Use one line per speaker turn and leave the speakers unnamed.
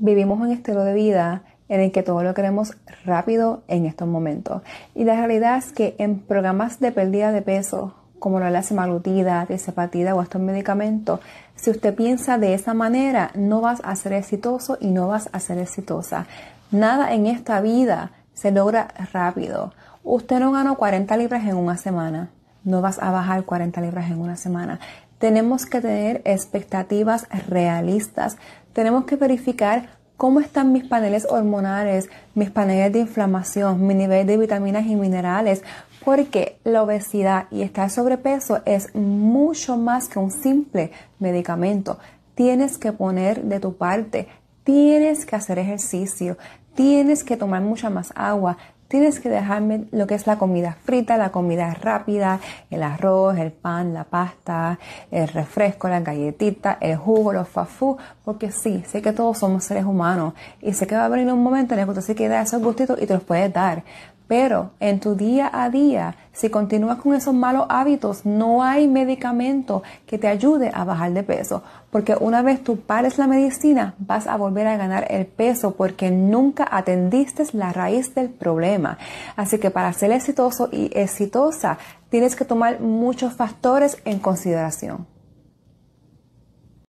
vivimos un estilo de vida en el que todo lo queremos rápido en estos momentos. Y la realidad es que en programas de pérdida de peso, como lo es la semaglutida, trisepatida o estos medicamentos, si usted piensa de esa manera, no vas a ser exitoso y no vas a ser exitosa. Nada en esta vida se logra rápido. Usted no ganó 40 libras en una semana. No vas a bajar 40 libras en una semana. Tenemos que tener expectativas realistas tenemos que verificar cómo están mis paneles hormonales, mis paneles de inflamación, mi nivel de vitaminas y minerales, porque la obesidad y estar sobrepeso es mucho más que un simple medicamento. Tienes que poner de tu parte, tienes que hacer ejercicio, tienes que tomar mucha más agua, tienes que dejarme lo que es la comida frita, la comida rápida, el arroz, el pan, la pasta, el refresco, la galletita, el jugo, los fafú, porque sí, sé que todos somos seres humanos y sé que va a venir un momento en el que tú que das esos gustitos y te los puedes dar, pero en tu día a día, si continúas con esos malos hábitos, no hay medicamento que te ayude a bajar de peso, porque una vez tú pares la medicina, vas a volver a ganar el peso porque nunca atendiste la raíz del problema. Así que para ser exitoso y exitosa, tienes que tomar muchos factores en consideración.